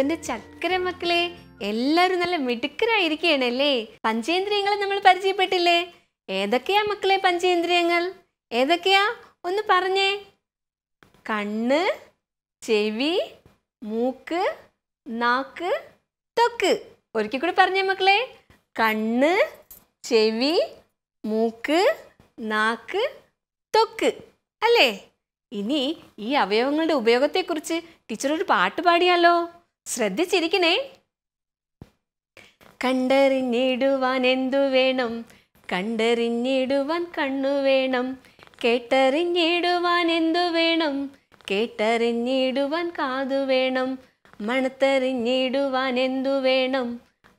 അച്ഛന്റെ ചക്കര മക്കളെ എല്ലാവരും നല്ല മിടുക്കരായിരിക്കണല്ലേ പഞ്ചേന്ദ്രിയങ്ങളെ നമ്മൾ പരിചയപ്പെട്ടില്ലേ ഏതൊക്കെയാ മക്കളെ പഞ്ചേന്ദ്രിയങ്ങൾ ഏതൊക്കെയാ ഒന്ന് പറഞ്ഞേ കണ്ണ് ചെവി മൂക്ക് നാക്ക് തൊക്ക് ഒരിക്കൽ കൂടി പറഞ്ഞേ മക്കളെ കണ്ണ് ചെവി മൂക്ക് നാക്ക് തൊക്ക് അല്ലേ ഇനി ഈ അവയവങ്ങളുടെ ഉപയോഗത്തെക്കുറിച്ച് ടീച്ചർ ഒരു പാട്ട് പാടിയാലോ ശ്രദ്ധിച്ചിരിക്കണേ കണ്ടറിഞ്ഞിടുവാൻ എന്തു വേണം കണ്ടറിഞ്ഞിടുവാൻ കണ്ണു വേണം കേട്ടറിഞ്ഞിടുവാൻ എന്തു വേണം കേട്ടറിഞ്ഞിടുവാൻ കാതു വേണം മണത്തറിഞ്ഞിടുവാൻ എന്തു വേണം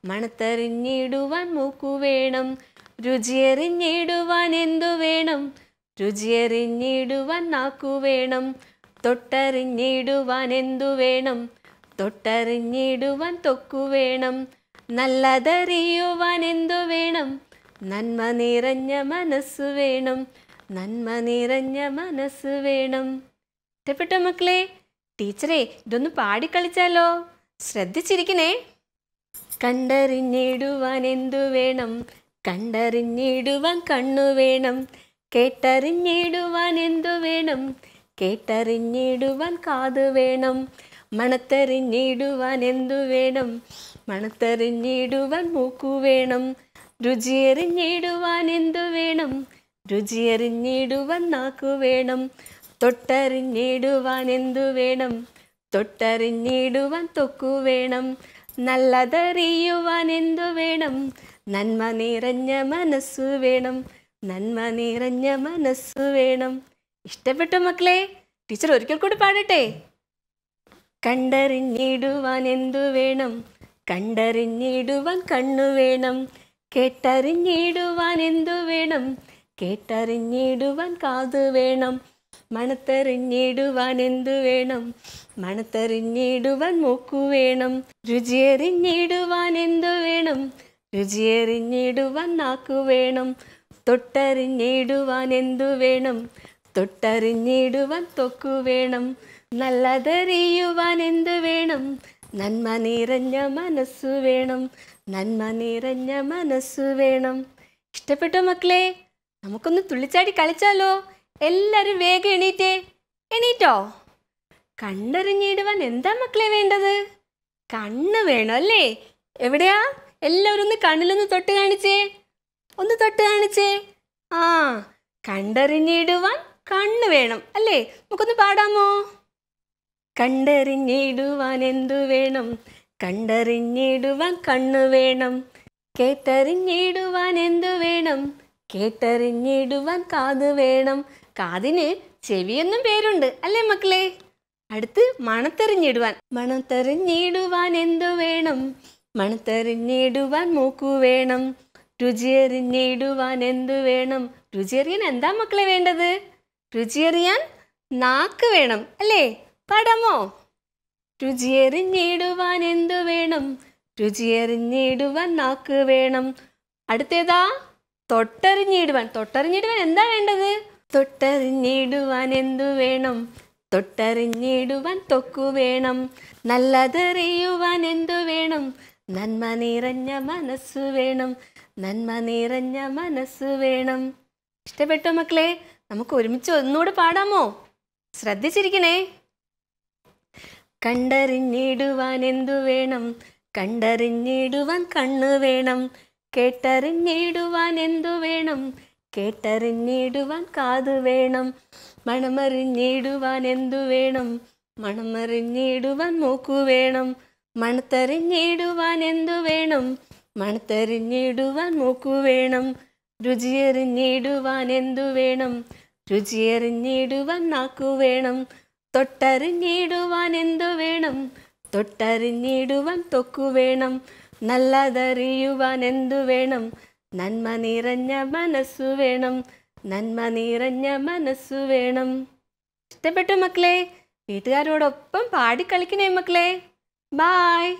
മണത്തറിഞ്ഞിടുവാൻ മൂക്കു വേണം രുചിയറിഞ്ഞിടുവാൻ എന്തു വേണം രുചിയറിഞ്ഞിടുവാൻ നാക്കു വേണം തൊട്ടറിഞ്ഞിടുവാൻ എന്തു വേണം തൊട്ടറിഞ്ഞിടുവാൻ തൊക്കു വേണം നല്ലതറിയുവാൻ എന്തു വേണം നന്മ നിറഞ്ഞ മനസ്സ് വേണം നന്മ നിറഞ്ഞ മനസ്സ് വേണം ഇഷ്ടപ്പെട്ട മക്കളെ ടീച്ചറെ ഇതൊന്ന് പാടിക്കളിച്ചാലോ ശ്രദ്ധിച്ചിരിക്കണേ കണ്ടറിഞ്ഞിടുവാൻ എന്തു വേണം കണ്ടറിഞ്ഞിടുവാൻ കണ്ണു വേണം കേട്ടറിഞ്ഞിടുവാൻ എന്തു വേണം കേട്ടറിഞ്ഞിടുവാൻ കാതു വേണം മണത്തെറിഞ്ഞിടുവാൻ എന്തു വേണം മണത്തെറിഞ്ഞിടുവാൻ മൂക്കു വേണം രുചിയെറിഞ്ഞിടുവാൻ എന്തു വേണം രുചിയെറിഞ്ഞിടുവാൻ നാക്കു വേണം തൊട്ടറിഞ്ഞിടുവാൻ എന്തു വേണം തൊട്ടറിഞ്ഞിടുവാൻ തൊക്കു വേണം നല്ലതറിയുവാൻ എന്തു വേണം നന്മ നിറഞ്ഞ മനസ്സു വേണം നന്മ നിറഞ്ഞ മനസ്സു വേണം ഇഷ്ടപ്പെട്ടു മക്കളെ ടീച്ചർ ഒരിക്കൽ കൂടി പാടട്ടെ കണ്ടറിഞ്ഞിടുവാൻ എന്തു വേണം കണ്ടറിഞ്ഞിടുവാൻ കണ്ണു വേണം കേട്ടറിഞ്ഞിടുവാൻ എന്തു വേണം കേട്ടറിഞ്ഞിടുവാൻ കാതു വേണം മണത്തെറിഞ്ഞിടുവാൻ എന്തു വേണം മണത്തെറിഞ്ഞിടുവാൻ മൂക്കു വേണം രുചിയെറിഞ്ഞിടുവാൻ എന്തു വേണം രുചിയെറിഞ്ഞിടുവാൻ നാക്കു വേണം തൊട്ടറിഞ്ഞിടുവാൻ എന്തു വേണം തൊട്ടറിഞ്ഞിടുവാൻ തൊക്കു വേണം നല്ലതറിയുവാൻ എന്ത് വേണം നന്മ നിറഞ്ഞ മനസ്സു വേണം നന്മ നിറഞ്ഞ മനസ്സു വേണം ഇഷ്ടപ്പെട്ടോ മക്കളെ നമുക്കൊന്ന് തുള്ളിച്ചാടി കളിച്ചാലോ എല്ലാവരും വേഗം എണീറ്റേ എണീറ്റോ കണ്ണെറിഞ്ഞിടുവാൻ എന്താ മക്കളെ വേണ്ടത് കണ്ണ് വേണം അല്ലേ എവിടെയാ എല്ലാവരും ഒന്ന് കണ്ണിലൊന്ന് തൊട്ട് കാണിച്ചേ ഒന്ന് തൊട്ട് കാണിച്ചേ ആ കണ്ടറിഞ്ഞിടുവാൻ കണ്ണ് വേണം അല്ലേ നമുക്കൊന്ന് പാടാമോ കണ്ടറിഞ്ഞിടുവാൻ എന്തു വേണം കണ്ടറിഞ്ഞിടുവാൻ കണ്ണു വേണം കേട്ടറിഞ്ഞിടുവാൻ എന്തു വേണം കേട്ടറിഞ്ഞിടുവാൻ കാത് വേണം കാതിന് എന്നും പേരുണ്ട് അല്ലേ മക്കളെ അടുത്ത് മണത്തെറിഞ്ഞിടുവാൻ മണത്തെറിഞ്ഞിടുവാൻ എന്തു വേണം മണത്തെറിഞ്ഞിടുവാൻ മൂക്കു വേണം രുചിയറിഞ്ഞിടുവാൻ എന്തു വേണം രുചിയറിയാൻ എന്താ മക്കളെ വേണ്ടത് രുചിയറിയാൻ നാക്ക് വേണം അല്ലേ പടമോ രുചിയെറിഞ്ഞിടുവാൻ എന്തു വേണം രുചിയെറിഞ്ഞിടുവാൻ നാക്ക് വേണം അടുത്തേതാ തൊട്ടറിഞ്ഞിടുവാൻ തൊട്ടറിഞ്ഞിടുവാൻ എന്താ വേണ്ടത് തൊട്ടറിഞ്ഞിടുവാൻ എന്തു വേണം തൊട്ടറിഞ്ഞിടുവാൻ തൊക്കു വേണം നല്ലതെറിയുവാൻ എന്തു വേണം നന്മ നിറഞ്ഞ മനസ്സ് വേണം നന്മ നിറഞ്ഞ മനസ്സ് വേണം ഇഷ്ടപ്പെട്ടോ മക്കളെ നമുക്ക് ഒരുമിച്ച് ഒന്നുകൂടെ പാടാമോ ശ്രദ്ധിച്ചിരിക്കണേ കണ്ടറിഞ്ഞിടുവാൻ എന്തു വേണം കണ്ടറിഞ്ഞിടുവാൻ കണ്ണു വേണം കേട്ടറിഞ്ഞിടുവാൻ എന്തു വേണം കേട്ടറിഞ്ഞിടുവാൻ കാതു വേണം മണമറിഞ്ഞിടുവാൻ എന്തു വേണം മണമറിഞ്ഞിടുവാൻ മൂക്കു വേണം മണത്തറിഞ്ഞിടുവാൻ എന്തു വേണം മണത്തറിഞ്ഞിടുവാൻ മൂക്കു വേണം രുചിയറിഞ്ഞിടുവാൻ എന്തു വേണം രുചിയറിഞ്ഞിടുവാൻ നാക്കു വേണം തൊട്ടറിഞ്ഞിടുവാൻ എന്തു വേണം തൊട്ടറിഞ്ഞിടുവാൻ തൊക്കു വേണം നല്ലതറിയുവാൻ എന്തു വേണം നന്മ നിറഞ്ഞ മനസ്സു വേണം നന്മ നിറഞ്ഞ മനസ്സു വേണം ഇഷ്ടപ്പെട്ടു മക്കളെ വീട്ടുകാരോടൊപ്പം പാടിക്കളിക്കണേ മക്കളെ ബായ്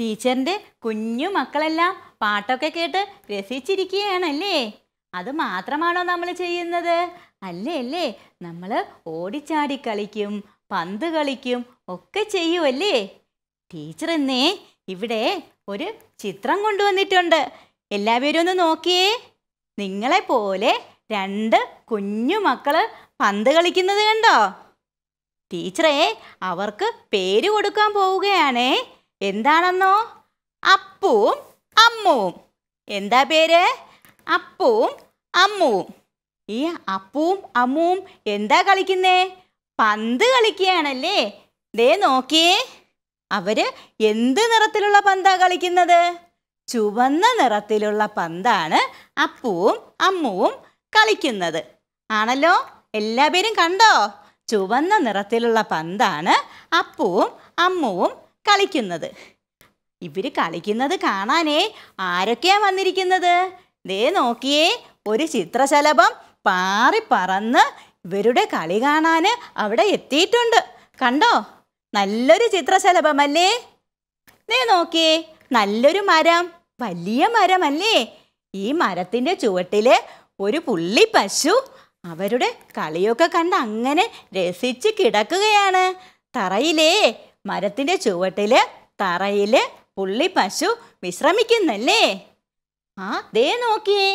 ടീച്ചറിൻ്റെ കുഞ്ഞു മക്കളെല്ലാം പാട്ടൊക്കെ കേട്ട് രസിച്ചിരിക്കുകയാണല്ലേ അത് മാത്രമാണോ നമ്മൾ ചെയ്യുന്നത് അല്ലേ അല്ലേ നമ്മൾ ഓടിച്ചാടി കളിക്കും പന്ത് കളിക്കും ഒക്കെ ചെയ്യുമല്ലേ ടീച്ചർ എന്നേ ഇവിടെ ഒരു ചിത്രം കൊണ്ടുവന്നിട്ടുണ്ട് എല്ലാവരും ഒന്ന് നോക്കിയേ നിങ്ങളെ പോലെ രണ്ട് കുഞ്ഞു മക്കൾ പന്ത് കളിക്കുന്നത് കണ്ടോ ടീച്ചറെ അവർക്ക് പേര് കൊടുക്കാൻ പോവുകയാണേ എന്താണെന്നോ അപ്പുവും അമ്മുവും എന്താ പേര് അപ്പുവും അമ്മുവും ഈ അപ്പുവും അമ്മുവും എന്താ കളിക്കുന്നേ പന്ത് കളിക്കുകയാണല്ലേ ദേ നോക്കിയേ അവര് എന്ത് നിറത്തിലുള്ള പന്താ കളിക്കുന്നത് ചുവന്ന നിറത്തിലുള്ള പന്താണ് അപ്പുവും അമ്മുവും കളിക്കുന്നത് ആണല്ലോ എല്ലാവരും കണ്ടോ ചുവന്ന നിറത്തിലുള്ള പന്താണ് അപ്പുവും അമ്മുവും കളിക്കുന്നത് ഇവർ കളിക്കുന്നത് കാണാനേ ആരൊക്കെയാ വന്നിരിക്കുന്നത് ദേ നോക്കിയേ ഒരു ചിത്രശലഭം പാറി പറന്ന് ഇവരുടെ കളി കാണാൻ അവിടെ എത്തിയിട്ടുണ്ട് കണ്ടോ നല്ലൊരു ചിത്രശലഭമല്ലേ ദേ നോക്കിയേ നല്ലൊരു മരം വലിയ മരമല്ലേ ഈ മരത്തിൻ്റെ ചുവട്ടിൽ ഒരു പുള്ളി പശു അവരുടെ കളിയൊക്കെ കണ്ട് അങ്ങനെ രസിച്ച് കിടക്കുകയാണ് തറയിലേ മരത്തിൻ്റെ ചുവട്ടിൽ തറയിൽ പുള്ളി പശു വിശ്രമിക്കുന്നല്ലേ ആ ദേ നോക്കിയേ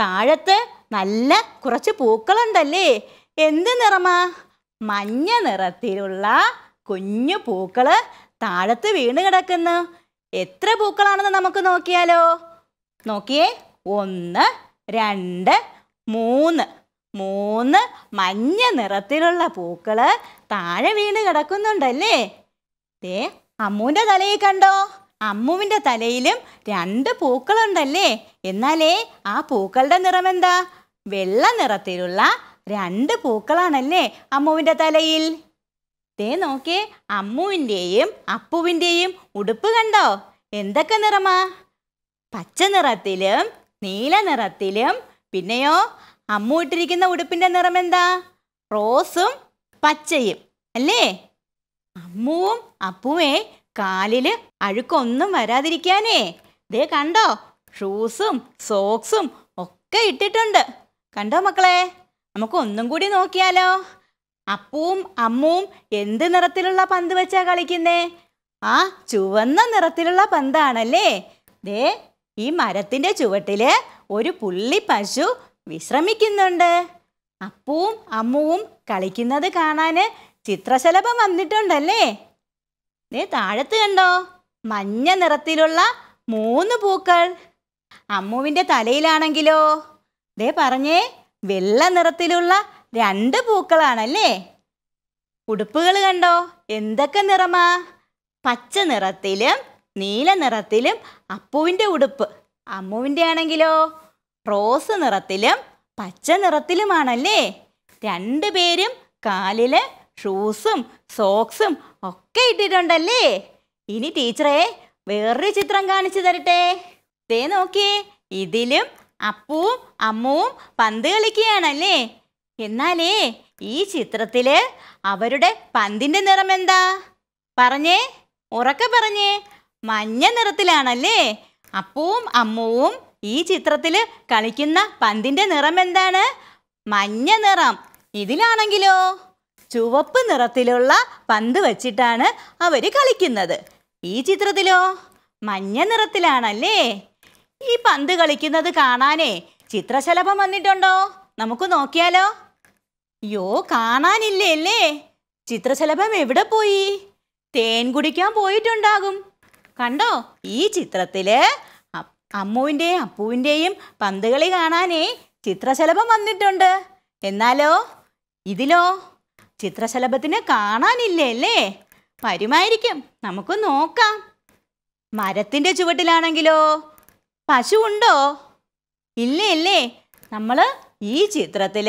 താഴത്ത് നല്ല കുറച്ച് പൂക്കളുണ്ടല്ലേ എന്ത് നിറമാ മഞ്ഞ നിറത്തിലുള്ള കുഞ്ഞു പൂക്കൾ താഴത്ത് വീണ് കിടക്കുന്നു എത്ര പൂക്കളാണെന്ന് നമുക്ക് നോക്കിയാലോ നോക്കിയേ ഒന്ന് രണ്ട് മൂന്ന് മൂന്ന് മഞ്ഞ നിറത്തിലുള്ള പൂക്കൾ താഴെ വീണ് കിടക്കുന്നുണ്ടല്ലേ ദേ അമ്മുവിൻ്റെ തലയിൽ കണ്ടോ അമ്മുവിൻ്റെ തലയിലും രണ്ട് പൂക്കളുണ്ടല്ലേ എന്നാലേ ആ പൂക്കളുടെ നിറം എന്താ വെള്ള നിറത്തിലുള്ള രണ്ട് പൂക്കളാണല്ലേ അമ്മുവിൻ്റെ തലയിൽ ദേ നോക്കേ അമ്മുവിൻ്റെയും അപ്പുവിൻ്റെയും ഉടുപ്പ് കണ്ടോ എന്തൊക്കെ നിറമാ പച്ച നിറത്തിലും നീല നിറത്തിലും പിന്നെയോ അമ്മു ഇട്ടിരിക്കുന്ന ഉടുപ്പിൻ്റെ നിറം എന്താ റോസും പച്ചയും അല്ലേ അമ്മുവും അപ്പുവേ കാലില് അഴുക്കൊന്നും വരാതിരിക്കാനേ ദേ കണ്ടോ ഷൂസും സോക്സും ഒക്കെ ഇട്ടിട്ടുണ്ട് കണ്ടോ മക്കളെ നമുക്ക് ഒന്നും കൂടി നോക്കിയാലോ അപ്പുവും അമ്മുവും എന്ത് നിറത്തിലുള്ള പന്ത് വെച്ചാ കളിക്കുന്നേ ആ ചുവന്ന നിറത്തിലുള്ള പന്താണല്ലേ ദേ ഈ മരത്തിന്റെ ചുവട്ടില് ഒരു പുള്ളി പശു വിശ്രമിക്കുന്നുണ്ട് അപ്പുവും അമ്മുവും കളിക്കുന്നത് കാണാന് ചിത്രശലഭം വന്നിട്ടുണ്ടല്ലേ ദേ താഴത്ത് കണ്ടോ മഞ്ഞ നിറത്തിലുള്ള മൂന്ന് പൂക്കൾ അമ്മുവിൻ്റെ തലയിലാണെങ്കിലോ ദേ പറഞ്ഞേ വെള്ള നിറത്തിലുള്ള രണ്ട് പൂക്കളാണല്ലേ ഉടുപ്പുകൾ കണ്ടോ എന്തൊക്കെ നിറമാ പച്ച നിറത്തിലും നീല നിറത്തിലും അപ്പുവിൻ്റെ ഉടുപ്പ് അമ്മുവിൻ്റെ ആണെങ്കിലോ റോസ് നിറത്തിലും പച്ച നിറത്തിലുമാണല്ലേ രണ്ടുപേരും കാലില് ഷൂസും സോക്സും ഒക്കെ ഇട്ടിട്ടുണ്ടല്ലേ ഇനി ടീച്ചറെ വേറൊരു ചിത്രം കാണിച്ചു തരട്ടെ ദേ നോക്കിയേ ഇതിലും അപ്പുവും അമ്മുവും പന്ത് കളിക്കുകയാണല്ലേ എന്നാലേ ഈ ചിത്രത്തില് അവരുടെ പന്തിൻ്റെ നിറം എന്താ പറഞ്ഞേ ഉറക്കെ പറഞ്ഞേ മഞ്ഞ നിറത്തിലാണല്ലേ അപ്പുവും അമ്മുവും ഈ ചിത്രത്തിൽ കളിക്കുന്ന പന്തിൻ്റെ നിറം എന്താണ് മഞ്ഞ നിറം ഇതിലാണെങ്കിലോ ചുവപ്പ് നിറത്തിലുള്ള പന്ത് വച്ചിട്ടാണ് അവർ കളിക്കുന്നത് ഈ ചിത്രത്തിലോ മഞ്ഞ നിറത്തിലാണല്ലേ ഈ പന്ത് കളിക്കുന്നത് കാണാനേ ചിത്രശലഭം വന്നിട്ടുണ്ടോ നമുക്ക് നോക്കിയാലോ യോ കാണാനില്ലേ അല്ലേ ചിത്രശലഭം എവിടെ പോയി തേൻ കുടിക്കാൻ പോയിട്ടുണ്ടാകും കണ്ടോ ഈ ചിത്രത്തില് അമ്മുവിൻ്റെയും അപ്പുവിൻ്റെയും പന്തുകളി കാണാനേ ചിത്രശലഭം വന്നിട്ടുണ്ട് എന്നാലോ ഇതിലോ ചിത്രശലഭത്തിന് കാണാനില്ലേ അല്ലേ വരുമായിരിക്കും നമുക്ക് നോക്കാം മരത്തിൻ്റെ ചുവട്ടിലാണെങ്കിലോ പശു ഉണ്ടോ ഇല്ലേ ഇല്ലേ നമ്മൾ ഈ ചിത്രത്തിൽ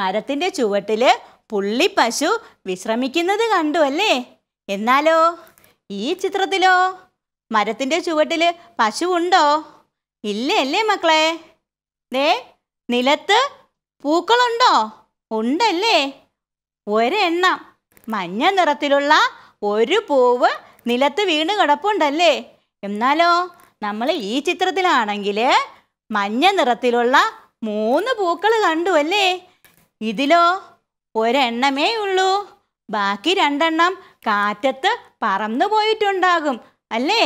മരത്തിൻ്റെ ചുവട്ടിൽ പുള്ളി പശു വിശ്രമിക്കുന്നത് കണ്ടു അല്ലേ എന്നാലോ ഈ ചിത്രത്തിലോ മരത്തിൻ്റെ ചുവട്ടിൽ പശു ഉണ്ടോ ഇല്ലേ അല്ലേ മക്കളെ ദേ നിലത്ത് പൂക്കളുണ്ടോ ഉണ്ടല്ലേ ഒരെണ്ണം മഞ്ഞ നിറത്തിലുള്ള ഒരു പൂവ് നിലത്ത് വീണ് കിടപ്പുണ്ടല്ലേ എന്നാലോ നമ്മൾ ഈ ചിത്രത്തിലാണെങ്കിൽ മഞ്ഞ നിറത്തിലുള്ള മൂന്ന് പൂക്കൾ കണ്ടു അല്ലേ ഇതിലോ ഒരെണ്ണമേ ഉള്ളൂ ബാക്കി രണ്ടെണ്ണം കാറ്റത്ത് പറന്നു പോയിട്ടുണ്ടാകും അല്ലേ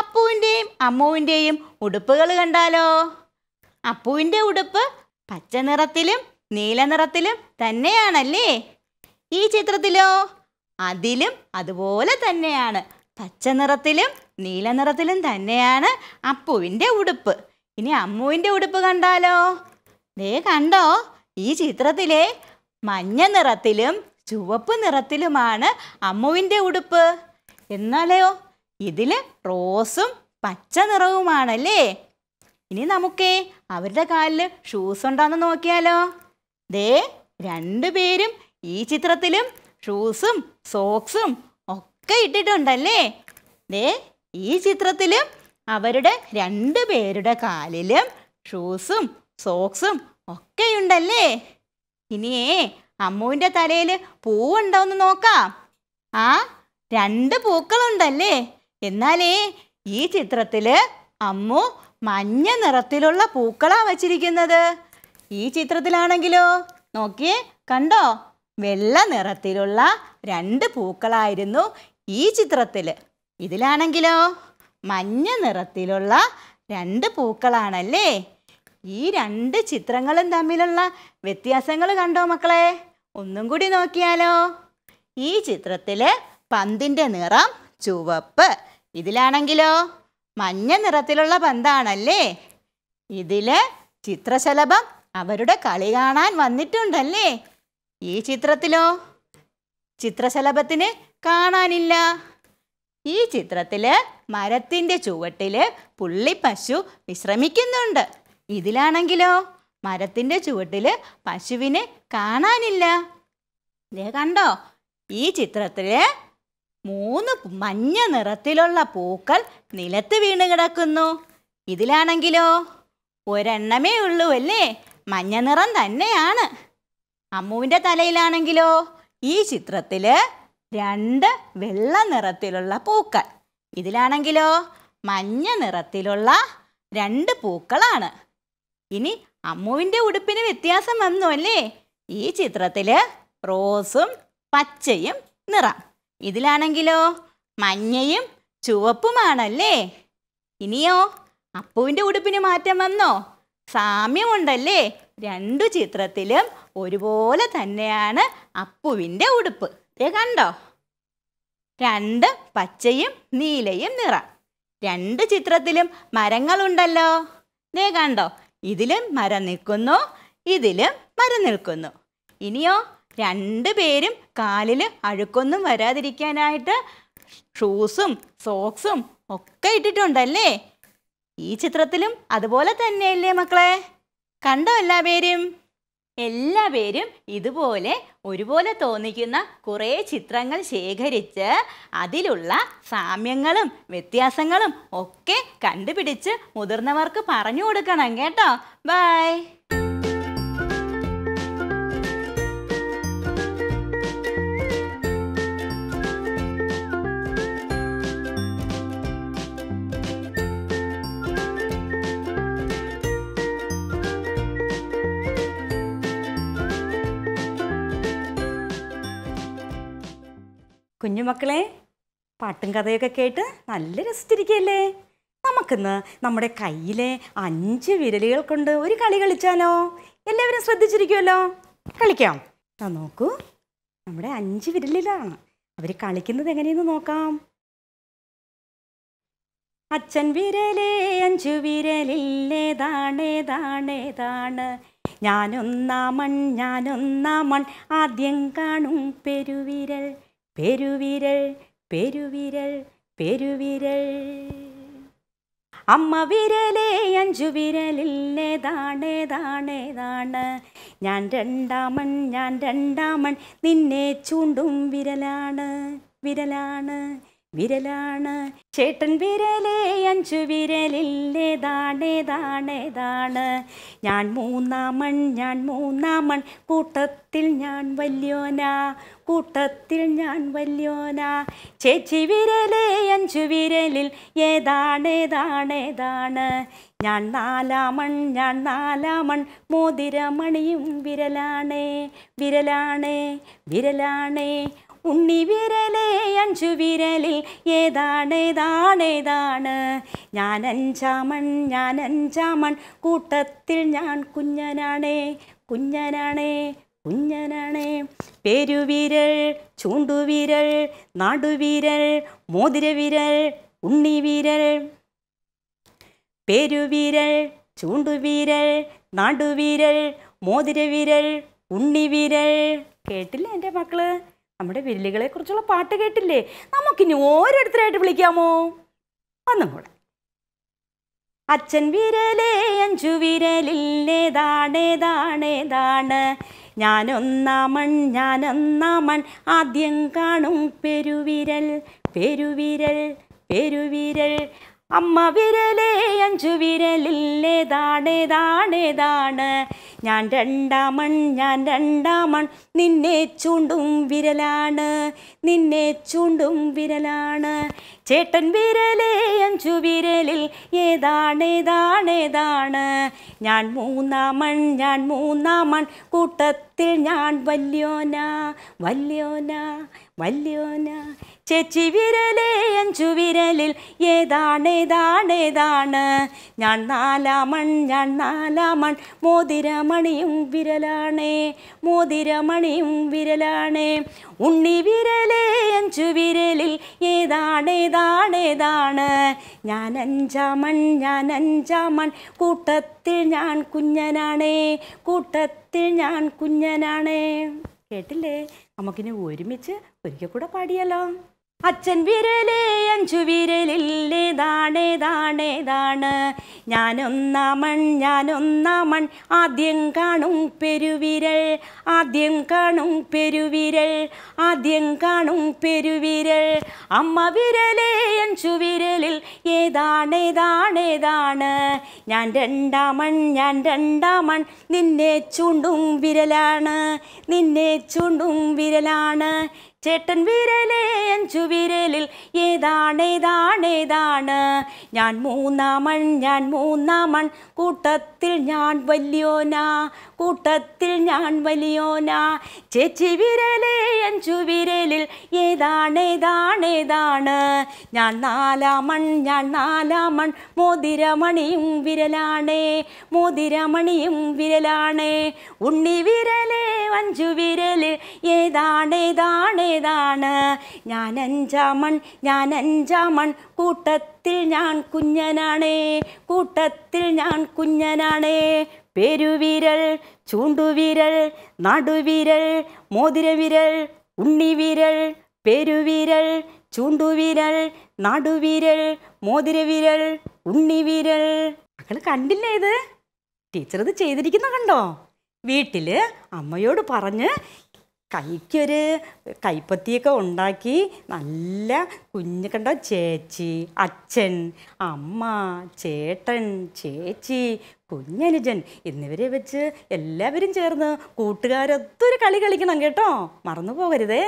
അപ്പുവിൻ്റെയും അമ്മുവിൻ്റെയും ഉടുപ്പുകൾ കണ്ടാലോ അപ്പുവിൻ്റെ ഉടുപ്പ് പച്ച നിറത്തിലും നീല നിറത്തിലും തന്നെയാണല്ലേ ഈ ചിത്രത്തിലോ അതിലും അതുപോലെ തന്നെയാണ് പച്ച നിറത്തിലും നീല നിറത്തിലും തന്നെയാണ് അപ്പുവിൻ്റെ ഉടുപ്പ് ഇനി അമ്മുവിൻ്റെ ഉടുപ്പ് കണ്ടാലോ ദേ കണ്ടോ ഈ ചിത്രത്തിലെ മഞ്ഞ നിറത്തിലും ചുവപ്പ് നിറത്തിലുമാണ് അമ്മുവിൻ്റെ ഉടുപ്പ് എന്നാലോ ഇതിൽ റോസും പച്ച നിറവുമാണല്ലേ ഇനി നമുക്കേ അവരുടെ കാലിൽ ഷൂസ് ഉണ്ടോയെന്ന് നോക്കിയാലോ ദേ രണ്ടുപേരും ഈ ചിത്രത്തിലും ഷൂസും സോക്സും ഒക്കെ ഇട്ടിട്ടുണ്ടല്ലേ ദേ ഈ ചിത്രത്തിലും അവരുടെ രണ്ടു പേരുടെ കാലിലും ഷൂസും സോക്സും ഒക്കെ ഉണ്ടല്ലേ ഇനിയേ അമ്മുവിൻ്റെ തലയിൽ പൂവുണ്ടോ എന്ന് നോക്കാം ആ രണ്ട് പൂക്കളുണ്ടല്ലേ എന്നാലേ ഈ ചിത്രത്തിൽ അമ്മു മഞ്ഞ നിറത്തിലുള്ള പൂക്കളാണ് വച്ചിരിക്കുന്നത് ഈ ചിത്രത്തിലാണെങ്കിലോ നോക്കിയേ കണ്ടോ വെള്ള നിറത്തിലുള്ള രണ്ട് പൂക്കളായിരുന്നു ഈ ചിത്രത്തിൽ ഇതിലാണെങ്കിലോ മഞ്ഞ നിറത്തിലുള്ള രണ്ട് പൂക്കളാണല്ലേ ഈ രണ്ട് ചിത്രങ്ങളും തമ്മിലുള്ള വ്യത്യാസങ്ങൾ കണ്ടോ മക്കളെ ഒന്നും കൂടി നോക്കിയാലോ ഈ ചിത്രത്തിൽ പന്തിൻ്റെ നിറം ചുവപ്പ് ഇതിലാണെങ്കിലോ മഞ്ഞ നിറത്തിലുള്ള പന്താണല്ലേ ഇതിൽ ചിത്രശലഭം അവരുടെ കളി കാണാൻ വന്നിട്ടുണ്ടല്ലേ ഈ ചിത്രത്തിലോ ചിത്രശലഭത്തിന് കാണാനില്ല ഈ ചിത്രത്തില് മരത്തിന്റെ ചുവട്ടില് പുള്ളിപ്പശു വിശ്രമിക്കുന്നുണ്ട് ഇതിലാണെങ്കിലോ മരത്തിന്റെ ചുവട്ടില് പശുവിനെ കാണാനില്ല ദേ കണ്ടോ ഈ ചിത്രത്തില് മൂന്ന് മഞ്ഞ നിറത്തിലുള്ള പൂക്കൾ നിലത്ത് വീണ് കിടക്കുന്നു ഇതിലാണെങ്കിലോ ഒരെണ്ണമേ ഉള്ളൂ അല്ലേ മഞ്ഞ നിറം തന്നെയാണ് അമ്മുവിൻ്റെ തലയിലാണെങ്കിലോ ഈ ചിത്രത്തിൽ രണ്ട് വെള്ള നിറത്തിലുള്ള പൂക്കൾ ഇതിലാണെങ്കിലോ മഞ്ഞ നിറത്തിലുള്ള രണ്ട് പൂക്കളാണ് ഇനി അമ്മുവിൻ്റെ ഉടുപ്പിന് വ്യത്യാസം വന്നു അല്ലേ ഈ ചിത്രത്തിൽ റോസും പച്ചയും നിറം ഇതിലാണെങ്കിലോ മഞ്ഞയും ചുവപ്പുമാണല്ലേ ഇനിയോ അപ്പുവിൻ്റെ ഉടുപ്പിന് മാറ്റം വന്നോ സാമ്യമുണ്ടല്ലേ രണ്ടു ചിത്രത്തിലും ഒരുപോലെ തന്നെയാണ് അപ്പുവിൻ്റെ ഉടുപ്പ് ദേ കണ്ടോ രണ്ട് പച്ചയും നീലയും നിറം രണ്ട് ചിത്രത്തിലും മരങ്ങളുണ്ടല്ലോ ദേ കണ്ടോ ഇതിലും മരം നിൽക്കുന്നു ഇതിലും മരം നിൽക്കുന്നു ഇനിയോ രണ്ട് പേരും കാലിൽ അഴുക്കൊന്നും വരാതിരിക്കാനായിട്ട് ഷൂസും സോക്സും ഒക്കെ ഇട്ടിട്ടുണ്ടല്ലേ ഈ ചിത്രത്തിലും അതുപോലെ തന്നെയല്ലേ മക്കളെ കണ്ടോ എല്ലാ പേരും എല്ലാ പേരും ഇതുപോലെ ഒരുപോലെ തോന്നിക്കുന്ന കുറേ ചിത്രങ്ങൾ ശേഖരിച്ച് അതിലുള്ള സാമ്യങ്ങളും വ്യത്യാസങ്ങളും ഒക്കെ കണ്ടുപിടിച്ച് മുതിർന്നവർക്ക് പറഞ്ഞു കൊടുക്കണം കേട്ടോ ബൈ കുഞ്ഞുമക്കളെ പാട്ടും കഥയൊക്കെ കേട്ട് നല്ല രസിച്ചിരിക്കുകയല്ലേ നമുക്കിന്ന് നമ്മുടെ കയ്യിലെ അഞ്ച് വിരലുകൾ കൊണ്ട് ഒരു കളി കളിച്ചാലോ എല്ലാവരും ശ്രദ്ധിച്ചിരിക്കുമല്ലോ കളിക്കാം ആ നോക്കൂ നമ്മുടെ അഞ്ച് വിരലിലാണ് അവർ കളിക്കുന്നത് എങ്ങനെയെന്ന് നോക്കാം അച്ഛൻ വിരലേ അഞ്ചു വിരലില്ലേതാണേതാണേതാണ് ഞാനൊന്നാമൺ ഞാനൊന്നാമൺ ആദ്യം കാണും പെരുവിരൽ പെരുവിരൽ പെരുവിരൽ പെരുവിരൽ അമ്മ വിരലേ അഞ്ചു വിരലില്ലേതാണേതാണേതാണ് ഞാൻ രണ്ടാമൺ ഞാൻ രണ്ടാമൺ നിന്നെ ചൂണ്ടും വിരലാണ് വിരലാണ് വിരലാണ് ചേട്ടൻ വിരലേ അഞ്ചു വിരലില്ലേ താണേ താണേ താണ് ഞാൻ മൂന്നാമൺ ഞാൻ മൂന്നാമൺ കൂട്ടത്തിൽ ഞാൻ വല്യോന കൂട്ടത്തിൽ ഞാൻ വല്യോന ചേച്ചി വിരലേ അഞ്ചു വിരലിൽ ഏതാണേ താണേ താണ് ഞാൻ നാലാമൺ ഞാൻ നാലാമൺ മോതിരമണിയും വിരലാണേ വിരലാണേ വിരലാണേ ഉണ്ണി വിരലേ അഞ്ചു വിരലിൽ ഏതാണ് ഏതാണ് ഏതാണ് ഞാൻ അഞ്ചാമൺ കൂട്ടത്തിൽ ഞാൻ കുഞ്ഞനാണേ കുഞ്ഞനാണേ കുഞ്ഞനാണേ പെരുവിരൽ ചൂണ്ടുവിരൽ നാടുവിരൽ മോതിരവിരൽ ഉണ്ണിവിരൽ പെരുവിരൽ ചൂണ്ടുവിരൽ നാടുവിരൽ മോതിരവിരൽ ഉണ്ണിവിരൽ കേട്ടില്ല എൻ്റെ മക്കള് നമ്മുടെ വിരലുകളെ കുറിച്ചുള്ള പാട്ട് കേട്ടില്ലേ നമുക്കിനി ഓരോരുത്തരായിട്ട് വിളിക്കാമോ ഒന്നും കൂടെ അച്ഛൻ വിരലേ അഞ്ചു വിരലില്ലേതാണേതാണേതാണ് ഞാനൊന്നാമൺ ഞാനൊന്നാമൺ ആദ്യം കാണും പെരുവിരൽ പെരുവിരൽ പെരുവിരൽ അമ്മ വിരലേ അഞ്ചു വിരലില്ലേതാണേതാണേതാണ് ഞാൻ രണ്ടാമൺ ഞാൻ രണ്ടാമൺ നിന്നെ ചൂണ്ടും വിരലാണ് നിന്നെ ചൂണ്ടും വിരലാണ് ചേട്ടൻ വിരലേ അഞ്ചു വിരലിൽ ഏതാണ് ഏതാണ് ഏതാണ് ഞാൻ മൂന്നാമൺ ഞാൻ മൂന്നാമൺ കൂട്ടത്തിൽ ഞാൻ വല്യോന വല്യോന വല്യോന ചേച്ചി വിരലേ അഞ്ചു വിരലിൽ ഏതാണ് ഏതാണ് ഏതാണ് ഞാൻ നാലാമൺ ഞാൻ നാലാമൺ മോതിരമണിയും വിരലാണേ മോതിരമണിയും വിരലാണേ ഉണ്ണി വിരലേ അഞ്ചു വിരലിൽ ഏതാണ് ഏതാണ് ഏതാണ് ഞാൻ അഞ്ചാമൺ ഞാൻ അഞ്ചാമൺ കൂട്ടത്തിൽ ഞാൻ കുഞ്ഞനാണേ കൂട്ടത്തിൽ ഞാൻ കുഞ്ഞനാണേ കേട്ടില്ലേ നമുക്കിനി ഒരുമിച്ച് ഒരിക്കൽ കൂടെ പാടിയല്ലോ അച്ഛൻ വിരലേ അഞ്ചു വിരലില്ലേ താണേ താണേ താണ് ഞാനൊന്നാമൺ ഞാനൊന്നാമൺ ആദ്യം കാണും പെരുവിരൽ ആദ്യം കാണും പെരുവിരൽ ആദ്യം കാണും പെരുവിരൽ അമ്മ വിരലേ അഞ്ചു വിരലിൽ ഏതാണേതാണേതാണ് ഞാൻ രണ്ടാമൺ ഞാൻ രണ്ടാമൺ നിന്നെ ചൂണ്ടും വിരലാണ് നിന്നെ ചൂണ്ടും വിരലാണ് ചേട്ടൻ വിരലേ അഞ്ചു വിരലിൽ ഏതാണ് ഏതാണ് ഏതാണ് ഞാൻ മൂന്നാമൺ ഞാൻ മൂന്നാമൺ കൂട്ടത്തിൽ ഞാൻ വലിയോനാ കൂട്ടത്തിൽ ഞാൻ വലിയോനാ ചേച്ചി വിരലേ അഞ്ചു വിരലിൽ ഏതാണ് ഏതാണ് ഏതാണ് ഞാൻ നാലാമൺ ഞാൻ നാലാമൺ മോതിരമണിയും വിരലാണേ മോതിരമണിയും വിരലാണേ ഉണ്ണി വിരലേ അഞ്ചു വിരൽ ഏതാണ് ഏതാണ് ഏതാണ് ഞാൻ അഞ്ചാമൺ ഞാൻ അഞ്ചാമൺ കൂട്ടത്തിൽ ഞാൻ കുഞ്ഞനാണേ കൂട്ടത്തിൽ ഞാൻ കുഞ്ഞനാണേ പെരുവിരൽ ചൂണ്ടുവിരൽ നടുവിരൽ മോതിരവിരൽ ഉണ്ണിവിരൽ പെരുവിരൽ ചൂണ്ടുവിരൽ നടുവിരൽ മോതിരവിരൽ ഉണ്ണിവിരൽ മക്കൾ കണ്ടില്ലേ ഇത് ടീച്ചർ ഇത് ചെയ്തിരിക്കുന്ന കണ്ടോ വീട്ടിൽ അമ്മയോട് പറഞ്ഞ് കൈക്കൊരു കൈപ്പത്തിയൊക്കെ ഉണ്ടാക്കി നല്ല കുഞ്ഞു കണ്ട ചേച്ചി അച്ഛൻ അമ്മ ചേട്ടൻ ചേച്ചി കുഞ്ഞനുജൻ എന്നിവരെ വെച്ച് എല്ലാവരും ചേർന്ന് കൂട്ടുകാരൊത്തൊരു കളി കളിക്കണം കേട്ടോ മറന്നു പോകരുതേ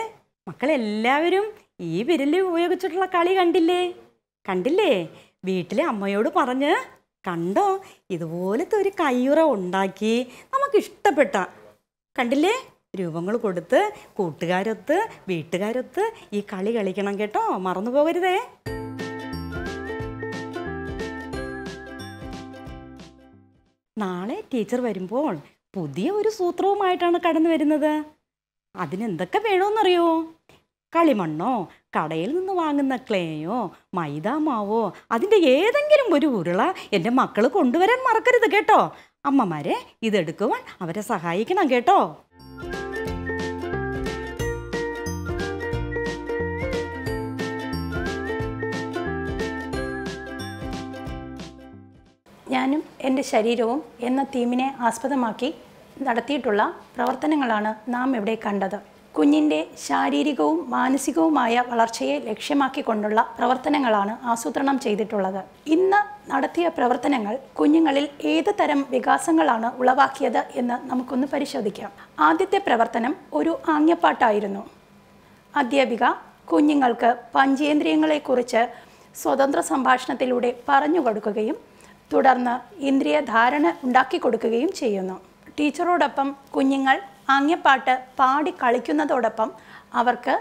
മക്കളെല്ലാവരും ഈ വിരൽ ഉപയോഗിച്ചിട്ടുള്ള കളി കണ്ടില്ലേ കണ്ടില്ലേ വീട്ടിലെ അമ്മയോട് പറഞ്ഞ് കണ്ടോ ഇതുപോലത്തെ ഒരു കയ്യുറ ഉണ്ടാക്കി നമുക്കിഷ്ടപ്പെട്ട കണ്ടില്ലേ രൂപങ്ങൾ കൊടുത്ത് കൂട്ടുകാരൊത്ത് വീട്ടുകാരൊത്ത് ഈ കളി കളിക്കണം കേട്ടോ മറന്നു പോകരുതേ നാളെ ടീച്ചർ വരുമ്പോൾ പുതിയ ഒരു സൂത്രവുമായിട്ടാണ് കടന്നു വരുന്നത് അതിനെന്തൊക്കെ വേണമെന്നറിയോ കളിമണ്ണോ കടയിൽ നിന്ന് വാങ്ങുന്ന ക്ലേയോ മൈദാമാവോ അതിൻ്റെ ഏതെങ്കിലും ഒരു ഉരുള എൻ്റെ മക്കൾ കൊണ്ടുവരാൻ മറക്കരുത് കേട്ടോ അമ്മമാരെ ഇതെടുക്കുവാൻ അവരെ സഹായിക്കണം കേട്ടോ ഞാനും എൻ്റെ ശരീരവും എന്ന തീമിനെ ആസ്പദമാക്കി നടത്തിയിട്ടുള്ള പ്രവർത്തനങ്ങളാണ് നാം ഇവിടെ കണ്ടത് കുഞ്ഞിൻ്റെ ശാരീരികവും മാനസികവുമായ വളർച്ചയെ ലക്ഷ്യമാക്കിക്കൊണ്ടുള്ള പ്രവർത്തനങ്ങളാണ് ആസൂത്രണം ചെയ്തിട്ടുള്ളത് ഇന്ന് നടത്തിയ പ്രവർത്തനങ്ങൾ കുഞ്ഞുങ്ങളിൽ ഏത് തരം വികാസങ്ങളാണ് ഉളവാക്കിയത് എന്ന് നമുക്കൊന്ന് പരിശോധിക്കാം ആദ്യത്തെ പ്രവർത്തനം ഒരു ആംഗ്യപ്പാട്ടായിരുന്നു അധ്യാപിക കുഞ്ഞുങ്ങൾക്ക് പഞ്ചേന്ദ്രിയങ്ങളെക്കുറിച്ച് സ്വതന്ത്ര സംഭാഷണത്തിലൂടെ പറഞ്ഞു കൊടുക്കുകയും തുടർന്ന് ഇന്ദ്രിയ ധാരണ ഉണ്ടാക്കി കൊടുക്കുകയും ചെയ്യുന്നു ടീച്ചറോടൊപ്പം കുഞ്ഞുങ്ങൾ ആംഗ്യപ്പാട്ട് പാടി കളിക്കുന്നതോടൊപ്പം അവർക്ക്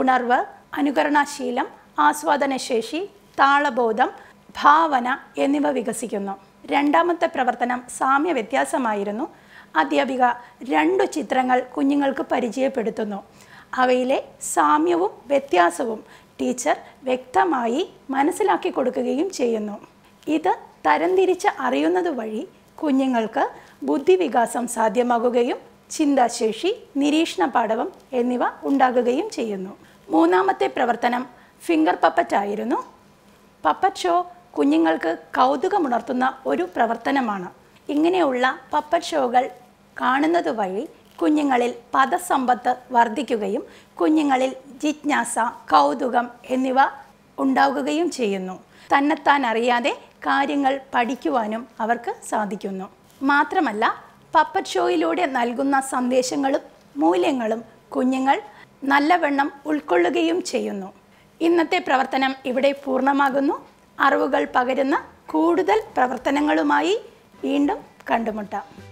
ഉണർവ് അനുകരണശീലം ആസ്വാദനശേഷി താളബോധം ഭാവന എന്നിവ വികസിക്കുന്നു രണ്ടാമത്തെ പ്രവർത്തനം സാമ്യ വ്യത്യാസമായിരുന്നു അധ്യാപിക രണ്ടു ചിത്രങ്ങൾ കുഞ്ഞുങ്ങൾക്ക് പരിചയപ്പെടുത്തുന്നു അവയിലെ സാമ്യവും വ്യത്യാസവും ടീച്ചർ വ്യക്തമായി മനസ്സിലാക്കി കൊടുക്കുകയും ചെയ്യുന്നു ഇത് തരംതിരിച്ച് അറിയുന്നത് വഴി കുഞ്ഞുങ്ങൾക്ക് ബുദ്ധിവികാസം സാധ്യമാകുകയും ചിന്താശേഷി നിരീക്ഷണ പാഠവം എന്നിവ ഉണ്ടാകുകയും ചെയ്യുന്നു മൂന്നാമത്തെ പ്രവർത്തനം ഫിംഗർ പപ്പറ്റ് ആയിരുന്നു പപ്പറ്റ് ഷോ കുഞ്ഞുങ്ങൾക്ക് കൗതുകമുണർത്തുന്ന ഒരു പ്രവർത്തനമാണ് ഇങ്ങനെയുള്ള പപ്പറ്റ് ഷോകൾ കാണുന്നത് വഴി കുഞ്ഞുങ്ങളിൽ പദസമ്പത്ത് വർദ്ധിക്കുകയും കുഞ്ഞുങ്ങളിൽ ജിജ്ഞാസ കൗതുകം എന്നിവ ഉണ്ടാവുകയും ചെയ്യുന്നു തന്നെത്താൻ അറിയാതെ കാര്യങ്ങൾ പഠിക്കുവാനും അവർക്ക് സാധിക്കുന്നു മാത്രമല്ല പപ്പറ്റ് ഷോയിലൂടെ നൽകുന്ന സന്ദേശങ്ങളും മൂല്യങ്ങളും കുഞ്ഞുങ്ങൾ നല്ലവണ്ണം ഉൾക്കൊള്ളുകയും ചെയ്യുന്നു ഇന്നത്തെ പ്രവർത്തനം ഇവിടെ പൂർണ്ണമാകുന്നു അറിവുകൾ പകരുന്ന കൂടുതൽ പ്രവർത്തനങ്ങളുമായി വീണ്ടും കണ്ടുമുട്ടാം